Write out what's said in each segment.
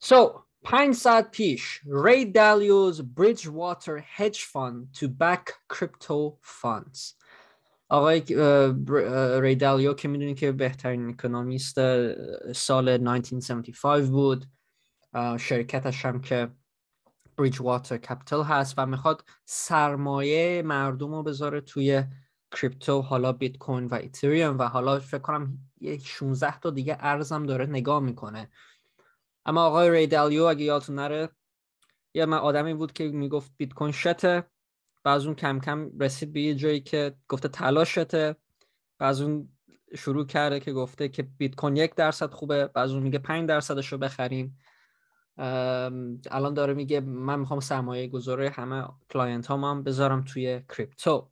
So پنج ساعت پیش ری دالیوز بریج واتر هج فاند تو بک کریپتو فاندز آقای ری دالیو که میدونی که بهترین اکونومیست سال 1975 بود شرکتش هم که بریج واتر هست و میخواد سرمایه مردم رو بذاره توی کریپتو حالا بیت کوین و ایتریوم و حالا فکر کنم یک 16 تا دیگه ارزم داره نگاه میکنه اما آقای ریدالیو اگه یادتون نره یه من آدمی بود که میگفت بیت کوین شته و اون کم کم رسید به یه جایی که گفته طلا شته و اون شروع کرده که گفته که بیت کوین یک درصد خوبه و اون میگه پنج درصدش رو بخریم الان داره میگه من میخوام سرمایه گذاره همه کلاینت هم, هم بذارم توی کریپتو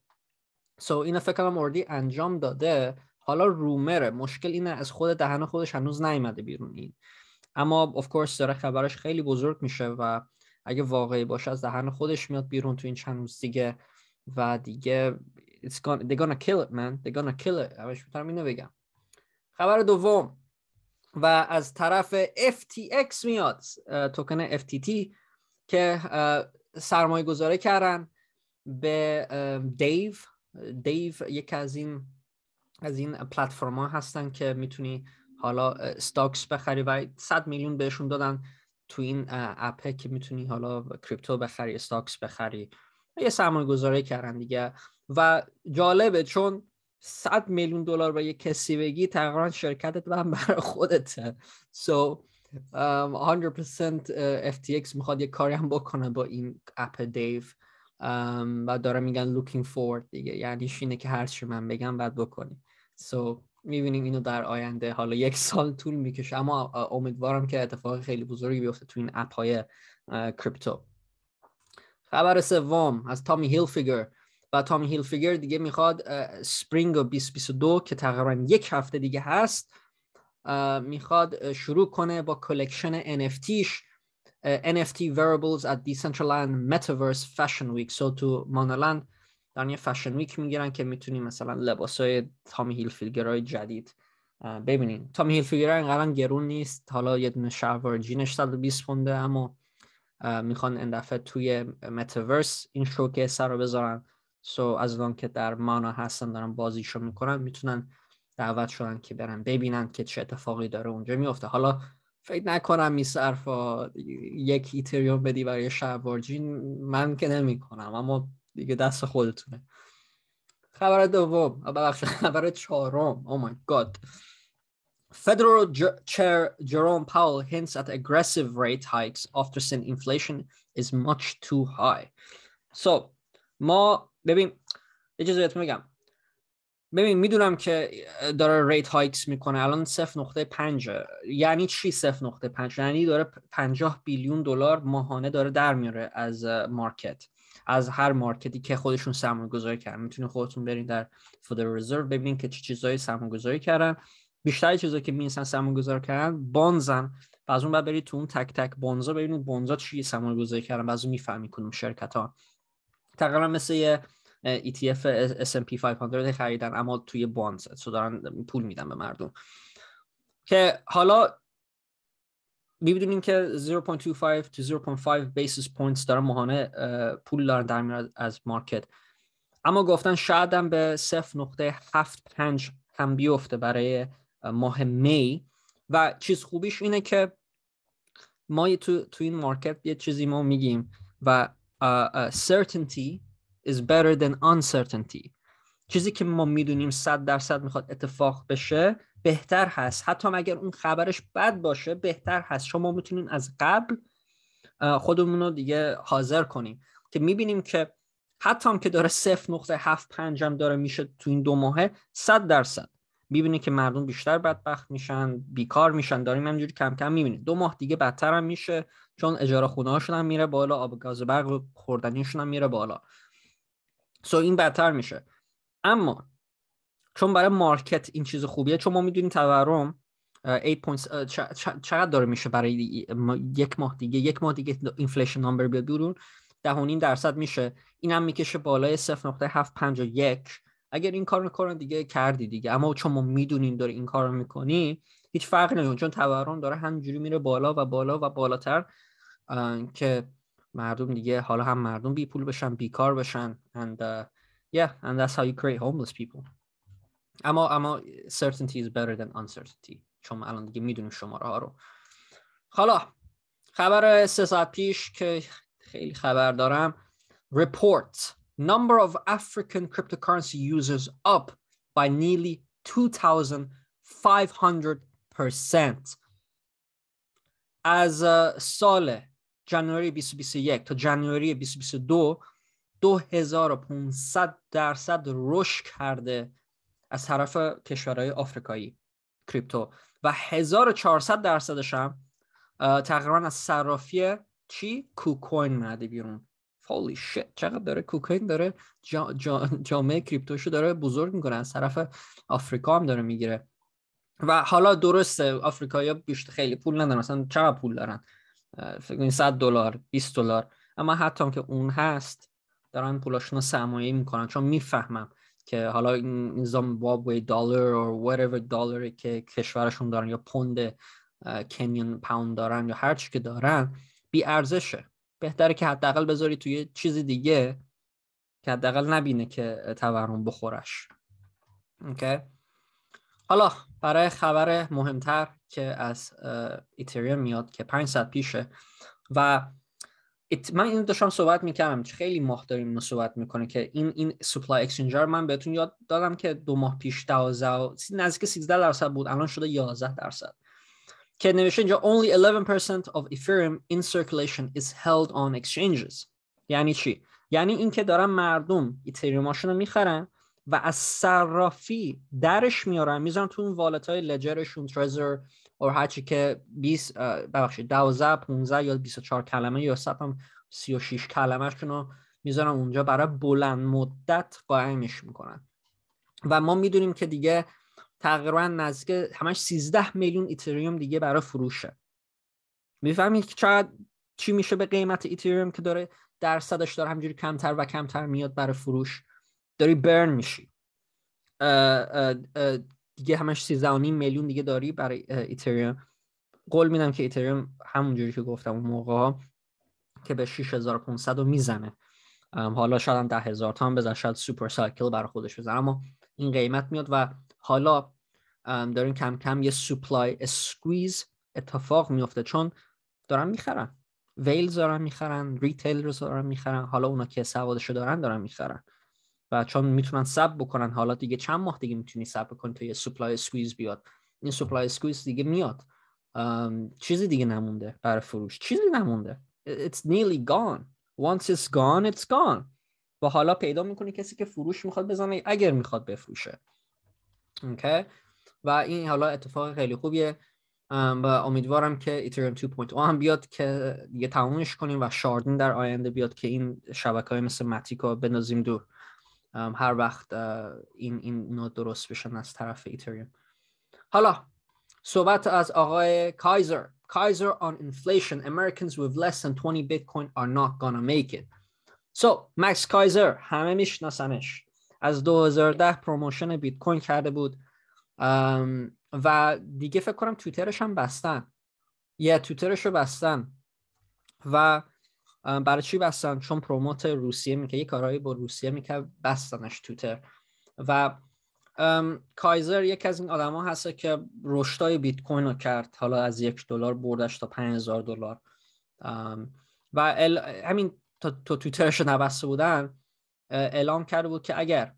سو so, اینو فکر کنم اوردی انجام داده حالا رومره مشکل اینه از خود دهن خودش هنوز نیومده بیرون این اما اف کورس داره خبرش خیلی بزرگ میشه و اگه واقعی باشه از دهن خودش میاد بیرون تو این چند روز دیگه و دیگه it's gonna, they're gonna kill it man they're gonna kill it بگم خبر دوم و از طرف FTX میاد توکن FTT که سرمایه گذاره کردن به دیو دیو یک از این از این پلتفرما هستن که میتونی حالا ستاکس بخری و 100 میلیون بهشون دادن تو این اپه که میتونی حالا کریپتو بخری ستاکس بخری یه سرمایه گذاری کردن دیگه و جالبه چون 100 میلیون دلار به یه کسی بگی تقریبا شرکتت و هم برای خودته so 100% FTX میخواد یه کاری هم بکنه با این اپ دیو و داره میگن looking forward دیگه یعنی اینه که هر من بگم بعد بکنی سو so, میبینیم اینو در آینده حالا یک سال طول میکشه اما امیدوارم که اتفاق خیلی بزرگی بیفته تو این اپ های کریپتو خبر سوم از تامی هیل فیگر و تامی هیل فیگر دیگه میخواد سپرینگ 2022 که تقریبا یک هفته دیگه هست میخواد شروع کنه با کلکشن NFTش NFT wearables at Decentraland Metaverse Fashion Week so تو مانالند دارن یه فشن ویک میگیرن که میتونی مثلا لباس های تامی هیل فیلگرای جدید ببینین تامی فیلگرای اینقدر گرون نیست حالا یه دونه شلوار جینش 120 پونده اما میخوان این دفعه توی متاورس این سر رو بذارن سو so, از اون که در مانا هستن دارن بازیشو میکنن میتونن دعوت شدن که برن ببینن که چه اتفاقی داره اونجا میفته حالا فکر نکنم این صرفا یک ایتریوم بدی برای شهر من که نمیکنم اما دیگه دست خودتونه خبر دوم ببخشید خبر چهارم او مای گاد Federal Chair Jerome Powell hints at aggressive rate hikes after saying inflation is much too high. So ما ببین اجازه بهتون میگم ببین میدونم که داره ریت هایکس میکنه الان 0.5 یعنی چی 0.5 یعنی داره 50 بیلیون دلار ماهانه داره در میاره از مارکت از هر مارکتی که خودشون سرمایه گذاری کردن میتونید خودتون برین در فدرال رزرو ببینید که چه چی چیزایی سرمایه گذاری کردن بیشتر چیزایی که می سرمایه گذار کردن بانزن و از اون بعد برید تو اون تک تک بانزا ببینید بانزا چی سرمایه گذاری کردن و از اون میفهمی کنم شرکت ها تقریبا مثل یه ETF S&P 500 خریدن اما توی بانز تو دارن پول میدن به مردم که حالا میبینیم که 0.25 تا 0.5 بیسیس پوینتس دارن ماهانه پول دارن در میاد از مارکت اما گفتن شاید هم به 0.75 هم بیفته برای ماه می و چیز خوبیش اینه که ما تو, تو این مارکت یه چیزی ما میگیم و از certainty is better than uncertainty چیزی که ما میدونیم صد درصد میخواد اتفاق بشه بهتر هست حتی اگر اون خبرش بد باشه بهتر هست شما میتونین از قبل خودمون رو دیگه حاضر کنیم که میبینیم که حتی هم که داره صفر نقطه هفت پنج هم داره میشه تو این دو ماهه صد درصد میبینی که مردم بیشتر بدبخت میشن بیکار میشن داریم همینجوری کم کم میبینیم دو ماه دیگه بدتر هم میشه چون اجاره خونه هاشون هم میره بالا آب گاز برق خوردنیشون هم میره بالا سو این بدتر میشه اما چون برای مارکت این چیز خوبیه چون ما میدونیم تورم 8 چقدر داره میشه برای یک ماه دیگه یک ماه دیگه اینفلیشن نامبر بیاد بیرون دهونیم درصد میشه اینم میکشه بالای 0.751 اگر این کار کردن دیگه کردی دیگه اما چون ما میدونیم داره این کار میکنی هیچ فرق نمیکنه چون تورم داره همجوری میره بالا و بالا و بالاتر که مردم دیگه حالا هم مردم بی پول بشن بیکار بشن and uh, yeah and that's how you create homeless people اما اما certainty is better than uncertainty چون الان دیگه میدونیم شماره ها رو حالا خبر سه ساعت پیش که خیلی خبر دارم report number of African cryptocurrency users up by nearly 2500% از سال جنوری 2021 تا جنوری 2022 2500 درصد رشد کرده از طرف کشورهای آفریقایی کریپتو و 1400 درصدش هم تقریبا از صرافی چی کوکوین مده بیرون فولی شت چقدر داره کوکوین داره جامعه کریپتوشو داره بزرگ میکنه از طرف آفریقا هم داره میگیره و حالا درسته آفریقایا بیشتر خیلی پول ندارن مثلا چقدر پول دارن فکر کنید 100 دلار 20 دلار اما حتی که اون هست دارن پولاشون رو سرمایه میکنن چون میفهمم که حالا این زامبابوی دلار و whatever دلاری که کشورشون دارن یا پوند کنیان پوند دارن یا هر چی که دارن بی ارزشه بهتره که حداقل بذاری توی چیزی دیگه که حداقل نبینه که تورم بخورش اوکی حالا برای خبر مهمتر که از ایتریوم میاد که 500 پیشه و من این داشتم صحبت میکردم خیلی ماه داریم اینو صحبت میکنه که این این سوپلای اکسچنج من بهتون یاد دادم که دو ماه پیش 12 نزدیک 13 درصد بود الان شده 11 درصد که نوشته اینجا only 11% of Ethereum in circulation is held on exchanges یعنی چی یعنی اینکه دارن مردم هاشون رو میخرن و از صرافی درش میارن میذارن تو اون والت های لجرشون ترزر اور هرچی که 20 ببخشید 12 15 یا 24 کلمه یا صفم 36 کلمهشون رو میذارم اونجا برای بلند مدت قائمش میکنن و ما میدونیم که دیگه تقریبا نزدیک همش 13 میلیون ایتریوم دیگه برای فروشه میفهمید که چقدر چی میشه به قیمت ایتریوم که داره درصدش داره همجوری کمتر و کمتر میاد برای فروش داری برن میشی دیگه همش 13.5 میلیون دیگه داری برای ایتریوم قول میدم که ایتریوم همونجوری که گفتم اون موقع که به 6500 رو میزنه حالا شاید هم 10000 تا هم بزن شاید سوپر سایکل برای خودش بزنه اما این قیمت میاد و حالا دارین کم کم یه سوپلای اسکویز اتفاق میفته چون دارن میخرن ویلز دارن میخرن ریتیلرز دارن میخرن حالا اونا که سوادشو دارن دارن میخرن و چون میتونن سب بکنن حالا دیگه چند ماه دیگه میتونی سب بکنی تا یه سوپلای سکویز بیاد این سوپلای سکویز دیگه میاد چیزی دیگه نمونده برای فروش چیزی نمونده it's nearly gone once it's gone it's gone و حالا پیدا میکنی کسی که فروش میخواد بزنه اگر میخواد بفروشه okay. و این حالا اتفاق خیلی خوبیه و امیدوارم که ایتریوم 2.0 هم بیاد که یه تمومش کنیم و شاردن در آینده بیاد که این شبکه های مثل متیکا بندازیم دور هر وقت این این درست بشن از طرف ایتریوم حالا صحبت از آقای کایزر کایزر on inflation, Americans with less than 20 Bitcoin are not gonna make it. So, Max Kaiser, همه میشناسنش. از 2010 پروموشن بیت کوین کرده بود و دیگه فکر کنم تویترش هم بستن. یا yeah, تویترش رو بستن و برای چی بستن چون پروموت روسیه میکرد یه کارهایی با روسیه میکرد بستنش تویتر و کایزر یک از این آدما هست که رشدای بیت کوین رو کرد حالا از یک دلار بردش تا 5000 دلار و همین تا, تو تویترش نبسته بودن اعلام کرده بود که اگر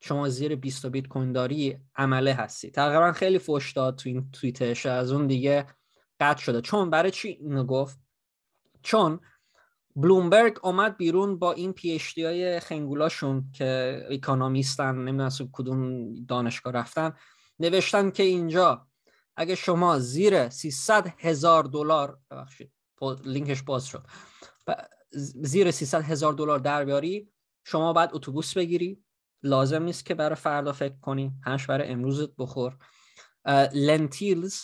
شما زیر 20 بیت کوین داری عمله هستی تقریبا خیلی فوش داد تو این توییتش از اون دیگه قطع شده چون برای چی اینو گفت چون بلومبرگ اومد بیرون با این پی های خنگولاشون که اکانومیستن نمیدونم کدوم دانشگاه رفتن نوشتن که اینجا اگه شما زیر 300 هزار دلار ببخشید لینکش باز شد زیر 300 هزار دلار در بیاری شما باید اتوبوس بگیری لازم نیست که برای فردا فکر کنی همش برای امروزت بخور لنتیلز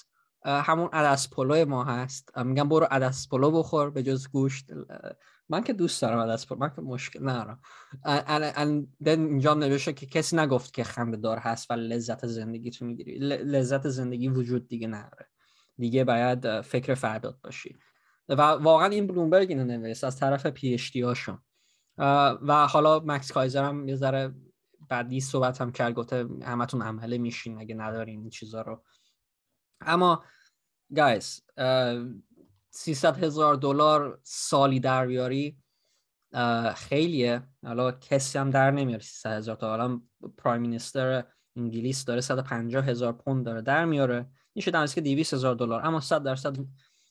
همون عدس پلو ما هست میگم برو عدس پلو بخور به جز گوشت من که دوست دارم عدس پلو من که مشکل ندارم اینجا هم نوشته که کسی نگفت که خنده دار هست و لذت زندگی تو میگیری لذت زندگی وجود دیگه نداره دیگه باید فکر فردات باشی و واقعا این بلومبرگ اینو نوشت از طرف پی هاشون و حالا مکس کایزر هم یه ذره بعدی صحبت هم کرد گفته همتون عمله میشین اگه ندارین این چیزا رو اما گایز 300 هزار دلار سالی در بیاری خیلیه حالا کسی هم در نمیاره 300 هزار تا حالا پرایم مینیستر انگلیس داره 150 هزار پوند داره در میاره این شده که 200 هزار دلار اما 100 درصد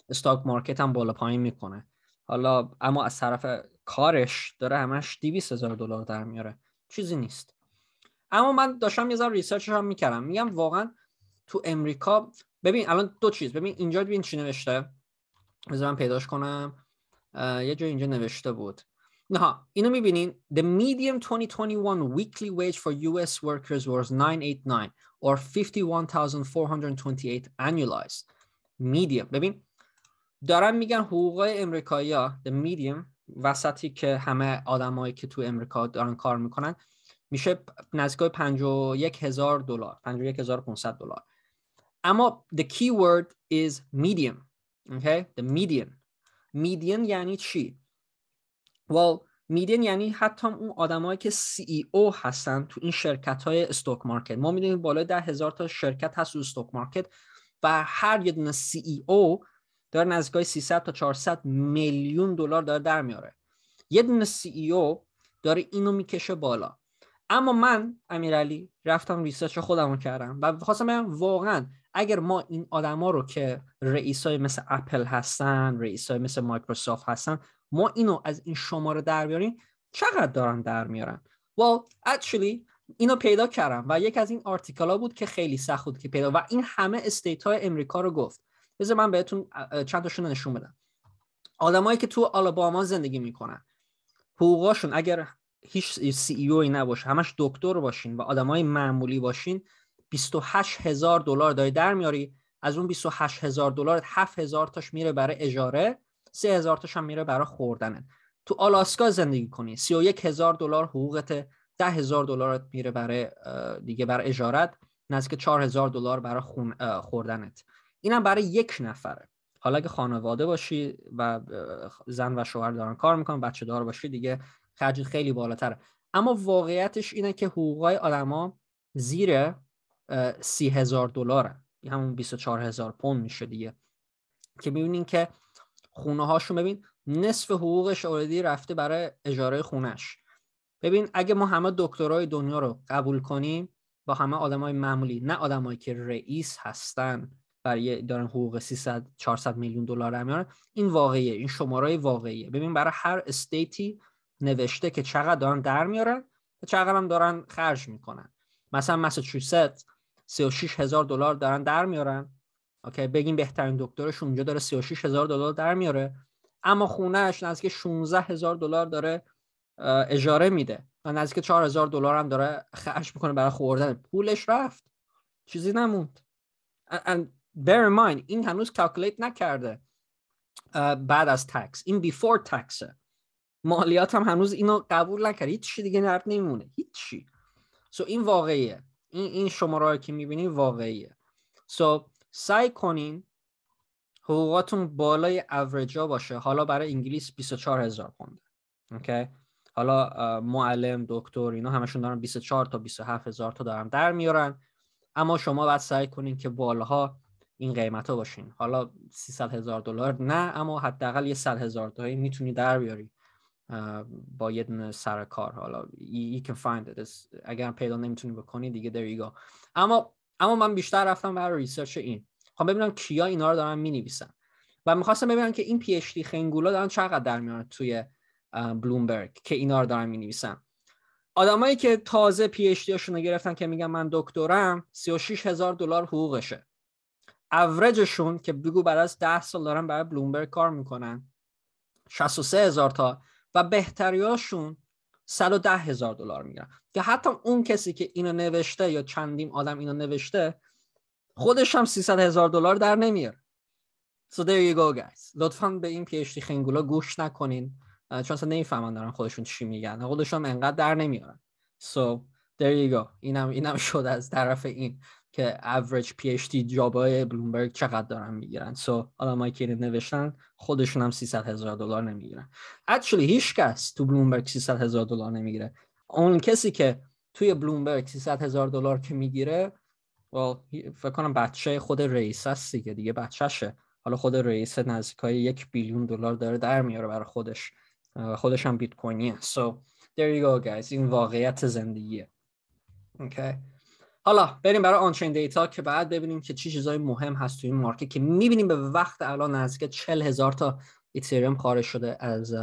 استاک مارکت هم بالا پایین میکنه حالا اما از طرف کارش داره همش 200 هزار دلار در میاره چیزی نیست اما من داشتم یه ذره ریسرچ هم میکردم میگم واقعا تو امریکا ببین الان دو چیز ببین اینجا ببین چی نوشته بذار پیداش کنم یه جای اینجا نوشته بود نه اینو میبینین the medium 2021 weekly wage for US workers was 989 or 51428 annualized medium ببین دارن میگن حقوق امریکایی ها the medium وسطی که همه آدمایی که تو امریکا دارن کار میکنن میشه نزدیک 51000 دلار 51500 دلار اما the key is median okay the median median یعنی چی well median یعنی حتی اون آدمایی که CEO او هستن تو این شرکت های استوک مارکت ما میدونیم بالای ده هزار تا شرکت هست تو استوک مارکت و هر یه دونه سی او e داره نزدیکای 300 تا 400 میلیون دلار داره در میاره یه دونه سی او e داره اینو میکشه بالا اما من امیرعلی رفتم ریسرچ خودم رو کردم و خواستم بگم واقعا اگر ما این آدما رو که رئیسای مثل اپل هستن رئیسای مثل مایکروسافت هستن ما اینو از این شماره در بیاریم چقدر دارن در میارن well actually اینو پیدا کردم و یک از این آرتیکل بود که خیلی سخت که پیدا و این همه استیت های امریکا رو گفت بذار من بهتون چند تاشون نشون بدم آدمایی که تو آلاباما زندگی میکنن حقوقاشون اگر هیچ سی ای نباشه همش دکتر باشین و آدمای معمولی باشین 28 هزار دلار داری در میاری از اون 28 هزار دلار 7 هزار تاش میره برای اجاره 3 هزار تاش هم میره برای خوردن تو آلاسکا زندگی کنی 31 هزار دلار حقوقت 10 هزار دلارت میره برای دیگه برای اجارت نزدیک 4 هزار دلار برای خون خوردنت اینم برای یک نفره حالا اگه خانواده باشی و زن و شوهر دارن کار میکنن بچه دار باشی دیگه خرجت خیلی بالاتره اما واقعیتش اینه که حقوقای آدما زیر سی هزار دلار همون 24 هزار پوند میشه دیگه که ببینین که خونه هاشو ببین نصف حقوقش اوردی رفته برای اجاره خونش ببین اگه ما همه دکترای دنیا رو قبول کنیم با همه آدمای معمولی نه آدمایی که رئیس هستن برای دارن حقوق 300 400 میلیون دلار میارن این واقعیه این شماره واقعیه ببین برای هر استیتی نوشته که چقدر دارن در میارن و چقدر هم دارن خرج میکنن مثلا مساچوست 36 هزار دلار دارن در میارن اوکی بگیم بهترین دکترش اونجا داره 36 هزار دلار در میاره اما خونهش نزدیک 16 هزار دلار داره اجاره میده و نزدیک 4 هزار دلار هم داره خرج میکنه برای خوردن پولش رفت چیزی نموند and bear in mind این هنوز کالکولیت نکرده بعد از تکس این بیفور تکسه مالیات هم هنوز اینو قبول نکرد هیچ چی دیگه نرد نمیمونه هیچ چی سو so این واقعیه این این شماره که میبینی واقعیه سو سعی کنین حقوقاتون بالای اوریجا باشه حالا برای انگلیس 24 هزار پونده حالا معلم دکتر اینا همشون دارن 24 تا 27 هزار تا دارن در میارن اما شما باید سعی کنین که بالاها این قیمت ها باشین حالا 300 هزار دلار نه اما حداقل یه 100 هزار تایی میتونی در بیارید. با یه دونه سر کار حالا you can find it اگر پیدا نمیتونی بکنی دیگه there you go اما اما من بیشتر رفتم برای ریسرچ این خب ببینم کیا اینا رو دارن می نویسن و میخواستم ببینم که این پی اچ دی خنگولا دارن چقدر در میان توی بلومبرگ که اینا رو دارن می نویسن آدمایی که تازه پی اچ دی رو گرفتن که میگن من دکترم 36 هزار دلار حقوقشه اورجشون که بگو بعد از 10 سال دارن برای بلومبرگ کار میکنن 63 هزار تا و بهتریاشون 110 هزار دلار میگیرن که حتی اون کسی که اینو نوشته یا چندین آدم اینو نوشته خودش هم 300 هزار دلار در نمیاره So there you go guys لطفا به این پیشتی خنگولا گوش نکنین چون اصلا نمیفهمن دارن خودشون چی میگن خودشون انقدر در نمیارن So there you go اینم اینم شد از طرف این که average PhD جابای بلومبرگ چقدر دارن میگیرن سو so, ما که نوشتن خودشون هم 300 هزار دلار نمیگیرن اکچولی هیچ کس تو بلومبرگ 300 هزار دلار نمیگیره اون کسی که توی بلومبرگ 300 هزار دلار که میگیره well, فکر کنم بچه خود رئیس هست دیگه دیگه بچهشه حالا خود رئیس نزدیکای یک بیلیون دلار داره در میاره برای خودش خودش هم بیت کوینیه so there you go guys این واقعیت زندگیه okay. حالا بریم برای آنچین دیتا که بعد ببینیم که چه چیزای مهم هست توی این مارکت که میبینیم به وقت الان نزدیک 40 هزار تا ایتریوم خارج شده از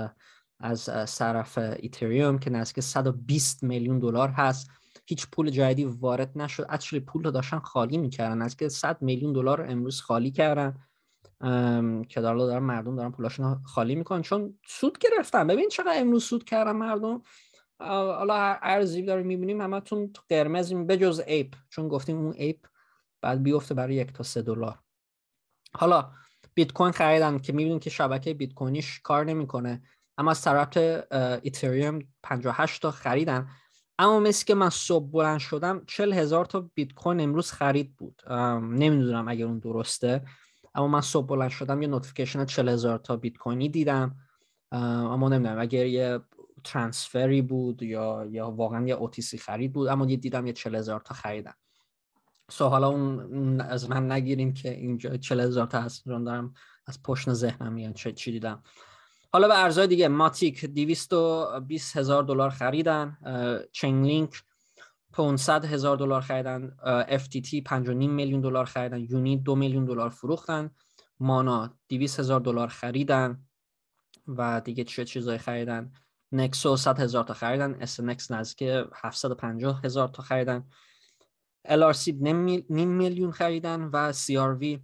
از صرف ایتریوم که نزدیک 120 میلیون دلار هست هیچ پول جدیدی وارد نشد اکچولی پول رو داشتن خالی میکردن از که 100 میلیون دلار امروز خالی کردن که دارن مردم دارن پولاشون خالی میکنن چون سود گرفتن ببین چقدر امروز سود کردن مردم حالا هر زیب داره میبینیم همتون تو قرمزیم بجز ایپ چون گفتیم اون ایپ بعد بیفته برای یک تا سه دلار حالا بیت کوین خریدن که میبینیم که شبکه بیت کوینیش کار نمیکنه اما از طرف ایتریوم 58 تا خریدن اما مثل که من صبح بلند شدم 40 هزار تا بیت کوین امروز خرید بود نمیدونم اگر اون درسته اما من صبح بلند شدم یه نوتیفیکیشن 40 هزار تا بیت کوینی دیدم اما نمیدونم اگر یه ترانسفری بود یا یا واقعا یه اوتیسی خرید بود اما یه دیدم یه 40 هزار تا خریدم سو حالا اون از من نگیرین که اینجا 40 هزار تا هست دارم از پشت ذهنم میان چه چی دیدم حالا به ارزای دیگه ماتیک 220 هزار دلار خریدن چین لینک 500 هزار دلار خریدن FTT 5.5 میلیون دلار خریدن یونی 2 میلیون دلار فروختن مانا 200 هزار دلار خریدن و دیگه چه چیزای خریدن نکسو 100 هزار تا خریدن اسنکس نزدیک 750 هزار تا خریدن سی نیم میلیون خریدن و CRV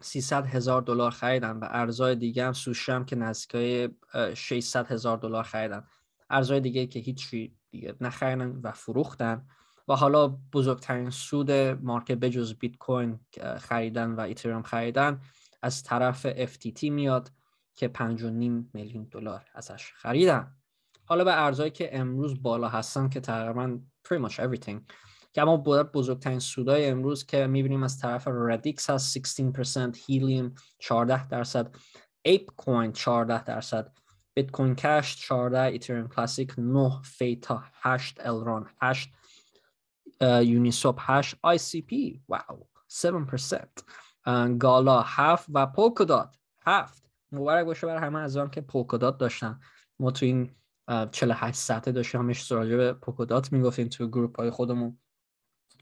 300 هزار دلار خریدن و ارزای دیگه هم سوشم که نزدیک 600 هزار دلار خریدن ارزای دیگه که هیچی دیگه نخریدن و فروختن و حالا بزرگترین سود مارکت بجز بیت کوین خریدن و ایتریوم خریدن از طرف FTT میاد که نیم میلیون دلار ازش خریدن حالا به ارزهایی که امروز بالا هستن که تقریبا pretty much everything که اما بزرگترین سودای امروز که میبینیم از طرف ردیکس هست 16% هیلیم 14 درصد ایپ کوین 14 درصد بیت کوین کش 14 ایتریوم کلاسیک 9 فیتا 8 الرون 8 یونیسوب 8 آی سی پی واو 7% گالا 7 و دات 7 مبارک باشه برای همه از که پوکودات داشتن ما تو این 48 ساعته داشتیم همش راجع به پوکودات میگفتیم تو گروپ های خودمون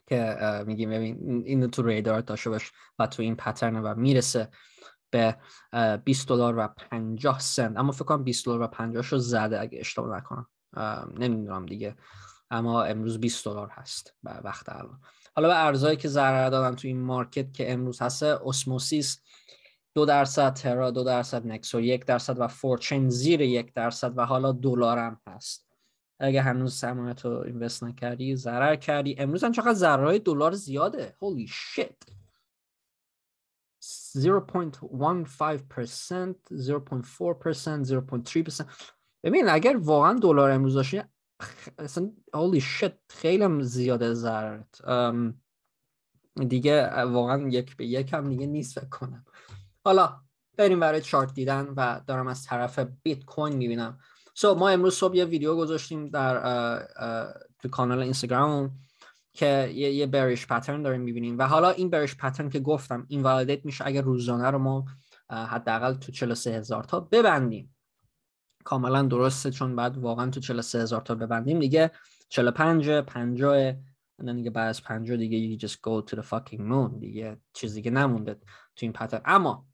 که میگیم ببین این تو ریدار داشته باش و تو این پترن و میرسه به 20 دلار و 50 سنت اما فکر کنم 20 دلار و 50 شو زده اگه اشتباه نکنم نمیدونم دیگه اما امروز 20 دلار هست به وقت الان حالا به ارزایی که ضرر دادن تو این مارکت که امروز هست اسموسیس دو درصد ترا دو درصد نکسو یک درصد و فورچین زیر یک درصد و حالا دلارم هست اگه هنوز سرمایه تو اینوست نکردی ضرر کردی امروز هم چقدر ضررهای دلار زیاده هولی شیت 0.15% 0.4% 0.3% ببین اگر واقعا دلار امروز داشتی اصلا هولی شیت خیلی زیاده ضررت دیگه واقعا یک به یک هم دیگه نیست فکر کنم حالا بریم برای چارت دیدن و دارم از طرف بیت کوین میبینم سو so, ما امروز صبح یه ویدیو گذاشتیم در تو کانال اینستاگرام که یه, یه بریش پترن داریم میبینیم و حالا این بریش پترن که گفتم این والیدیت میشه اگر روزانه رو ما حداقل تو 43 هزار تا ببندیم کاملا درسته چون بعد واقعا تو 43 هزار تا ببندیم دیگه 45 50 نه دیگه بعد از 50 دیگه you just go to the fucking moon دیگه چیز دیگه نمونده تو این پترن اما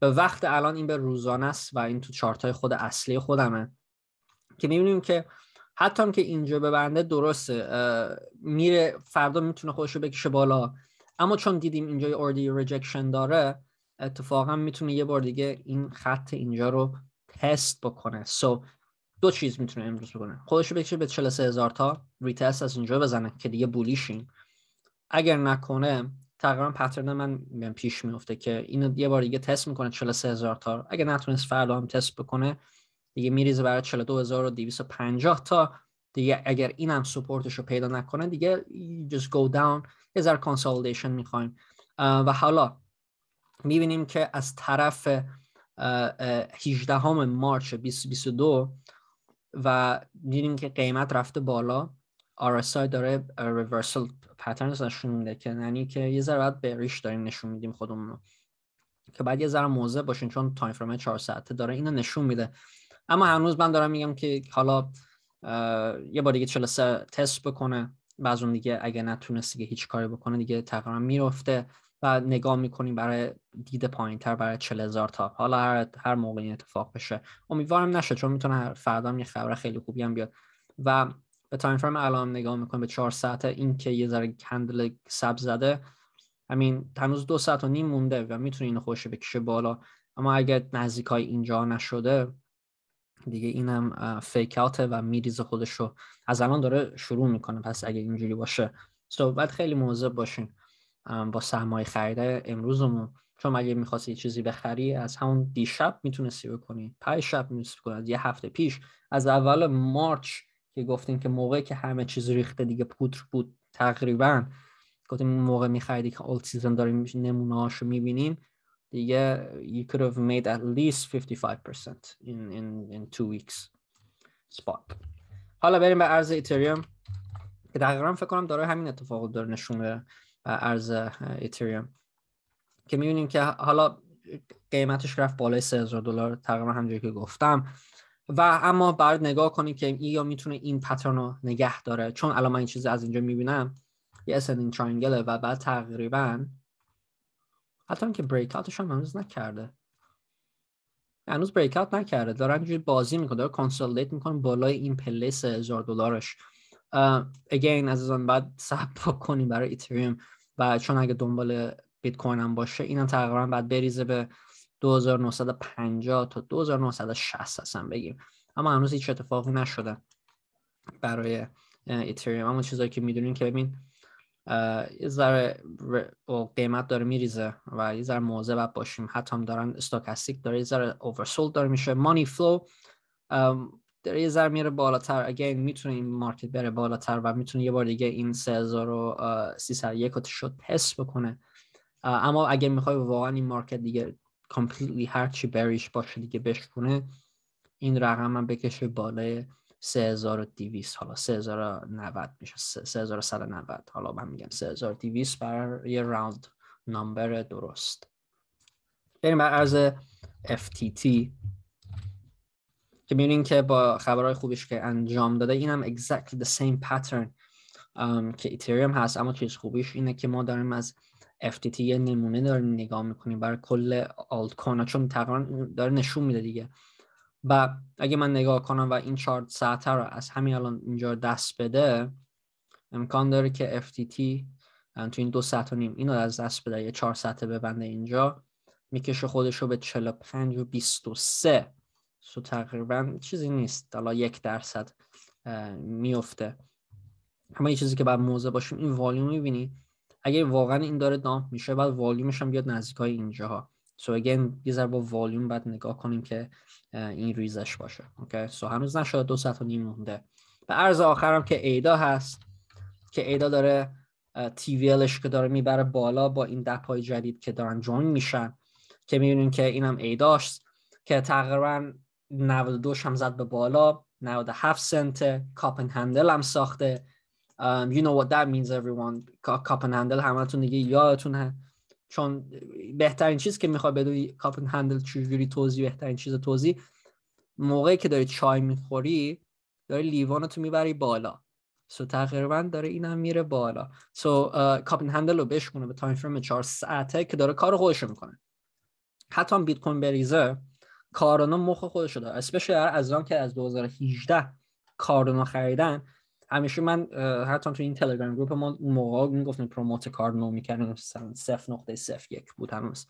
به وقت الان این به روزانه است و این تو چارت های خود اصلی خودمه که میبینیم که حتی که اینجا ببنده درسته میره فردا میتونه خودش رو بکشه بالا اما چون دیدیم اینجا اوردی ریجکشن داره اتفاقا میتونه یه بار دیگه این خط اینجا رو تست بکنه سو دو چیز میتونه امروز بکنه خودش بکشه به 43000 تا ریتست از اینجا بزنه که دیگه بولیشیم اگر نکنه تقریبا پترن من پیش میفته که اینو یه بار دیگه تست میکنه 43000 تا اگه نتونست فردا هم تست بکنه دیگه میریزه برای 42250 تا دیگه اگر این هم رو پیدا نکنه دیگه just go down یه ذره کنسولیدیشن میخوایم و حالا میبینیم که از طرف 18 مارچ 2022 و میبینیم که قیمت رفته بالا RSI داره ریورسال پترنز نشون میده که یعنی که یه ذره به ریش داریم نشون میدیم خودمون که بعد یه ذره موزه باشین چون تایم فریم 4 ساعته داره اینو نشون میده اما هنوز من دارم میگم که حالا یه بار دیگه 43 تست بکنه بعض اون دیگه اگه نتونست دیگه هیچ کاری بکنه دیگه تقریبا میرفته و نگاه میکنیم برای دید پایین تر برای 40000 تا حالا هر هر موقع این اتفاق بشه امیدوارم نشه چون میتونه فردا یه خبر خیلی خوبی هم بیاد و به تایم فریم الان نگاه میکنیم به چهار ساعت این که یه ذره کندل سبز زده همین تنوز دو ساعت و نیم مونده و میتونه اینو خوش بکشه بالا اما اگر نزدیک های اینجا نشده دیگه اینم فیک آته و میریز خودشو از الان داره شروع میکنه پس اگه اینجوری باشه صحبت خیلی مواظب باشین با سهمای خریده امروزمون چون اگه میخواستی چیزی بخری از همون دیشب میتونستی بکنی پای شب میتونستی بکنی یه هفته پیش از اول مارچ که گفتیم که موقعی که همه چیز ریخته دیگه پوتر بود تقریبا گفتیم اون موقع میخریدی که اول سیزن داریم نمونه رو میبینیم دیگه you could have made at least 55% in, in, in two weeks spot حالا بریم به ارز ایتریوم که دقیقا فکر کنم داره همین اتفاق داره نشون میده ارز ایتریوم که میبینیم که حالا قیمتش رفت بالای 3000 دلار تقریبا همونجوری که گفتم و اما بعد نگاه کنید که یا میتونه این پترن رو نگه داره چون الان من این چیزی از اینجا میبینم یه اسندینگ ترانگله و بعد تقریبا حتی که بریک آتش هم هنوز نکرده هنوز بریک آت نکرده داره اینجوری بازی میکنه داره کنسولیت میکنه بالای این پله هزار دلارش اگین عزیزان بعد صبر کنیم برای ایتریوم و چون اگه دنبال بیت کوین هم باشه اینم تقریبا بعد بریزه به 2950 تا 2960 هستن بگیم اما هنوز هیچ اتفاقی نشده برای ایتریوم اما چیزایی که میدونین که ببین یه ذره قیمت داره میریزه و یه ذره موضع باشیم حتی هم دارن استوکاستیک داره یه ذره اوورسولد داره میشه مانی فلو داره یه ذره میره بالاتر اگه میتونه این مارکت بره بالاتر و میتونه یه بار دیگه این یک رو تست بکنه اما اگر میخوای واقعا این مارکت دیگه کامپلیتلی هرچی بریش باشه دیگه بشکنه این رقم هم بکشه بالای 3200 حالا 3090 میشه 3190 حالا من میگم 3200 برای یه راوند نمبر درست بریم بر از FTT که میبینین که با خبرهای خوبیش که انجام داده این هم exactly the same pattern um, که ایتریوم هست اما چیز خوبیش اینه که ما داریم از FTT یه نمونه داره نگاه میکنیم برای کل آلت کوین چون تقریبا داره نشون میده دیگه و اگه من نگاه کنم و این چارت ساعته رو از همین الان اینجا دست بده امکان داره که FTT تو این دو ساعت و نیم اینو از دست بده یه چهار ساعته ببنده اینجا میکشه خودش رو به 45 و 23 سو تقریبا چیزی نیست حالا یک درصد میفته اما یه چیزی که بعد موزه باشیم این والیوم میبینی اگه واقعا این داره دامپ میشه بعد والیومش هم بیاد نزدیک های ها سو اگین یه ذره با والیوم بعد نگاه کنیم که این ریزش باشه اوکی سو هنوز نشده دو ساعت و نیم مونده به عرض آخرم که ایدا هست که ایدا داره TVLش که داره میبره بالا با این دپای جدید که دارن جوین میشن که میبینیم که اینم ایداست که تقریبا 92 هم زد به بالا 97 سنت کاپن هندل هم ساخته um, you know what that means everyone and Handle همتون دیگه یادتون هست چون بهترین چیز که میخوای بدونی and Handle چجوری توضیح بهترین چیز توضیح موقعی که داری چای میخوری داری لیوانتو میبری بالا سو so, تقریبا داره هم میره بالا سو کاپن هندل رو بشکنه به تایم فریم چهار ساعته که داره کار خودش میکنه حتی هم بیت کوین بریزه کارانو مخ خودش داره Especially از آن که از 2018 کارانو خریدن همیشه من حتی تو این تلگرام گروپ ما موقع میگفتیم پروموت کارنو میکردیم صف نقطه صف یک بود هنوز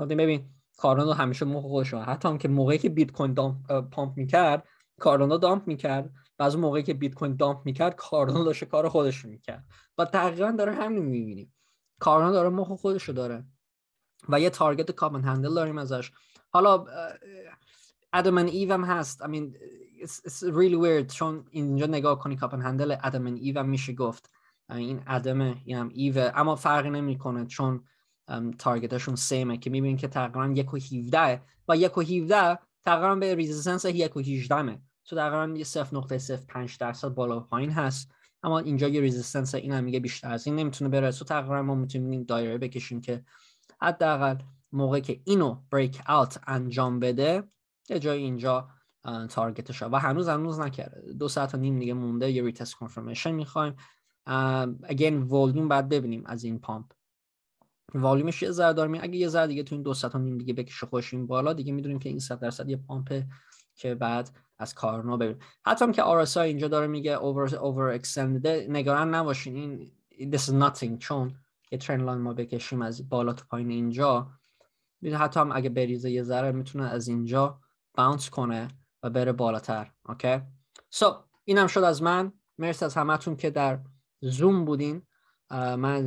گفتیم ببین کارنو همیشه موقع خودش حتی هم که موقعی که بیت کوین پامپ میکرد کارنو دامپ میکرد و از موقعی که بیت کوین دامپ میکرد کارنو داشته کار خودش میکرد و تقریبا داره همین میبینیم کارنو داره موقع خودش داره و یه تارگت کامن هندل داریم ازش حالا ادمن ایو هم هست I it's really weird چون اینجا نگاه کنی کاپن هندل ادم ایو هم میشه گفت این ادم این هم ایوه اما فرقی نمیکنه چون تارگتشون سیمه که میبینید که تقریبا یک و هیوده و یک و تقریبا به ریزیسنس یک و 18 تو تقریبا یه صف نقطه صف پنج درصد بالا پایین هست اما اینجا یه ریزیسنس این هم میگه بیشتر از این نمیتونه بره تو تقریبا ما میتونیم دایره بکشیم که حداقل موقع که اینو بریک اوت انجام بده یه جای اینجا تارگتش و هنوز هنوز نکرده دو ساعت و نیم دیگه مونده یه ریتست کنفرمیشن میخوایم اگین ولیوم بعد ببینیم از این پامپ والیومش یه ذره داره اگه یه ذره دیگه تو این دو ساعت و نیم دیگه بکشه خوش این بالا دیگه میدونیم که این صد درصد یه پامپ که بعد از کارنا ببینیم حتی هم که آرسا اینجا داره میگه over اوور نگران نباشین این this is nothing چون یه ترن لاین ما بکشیم از بالا تا پایین اینجا حتی هم اگه بریزه یه ذره میتونه از اینجا باونس کنه و بره بالاتر اوکی سو اینم شد از من مرسی از همتون که در زوم بودین من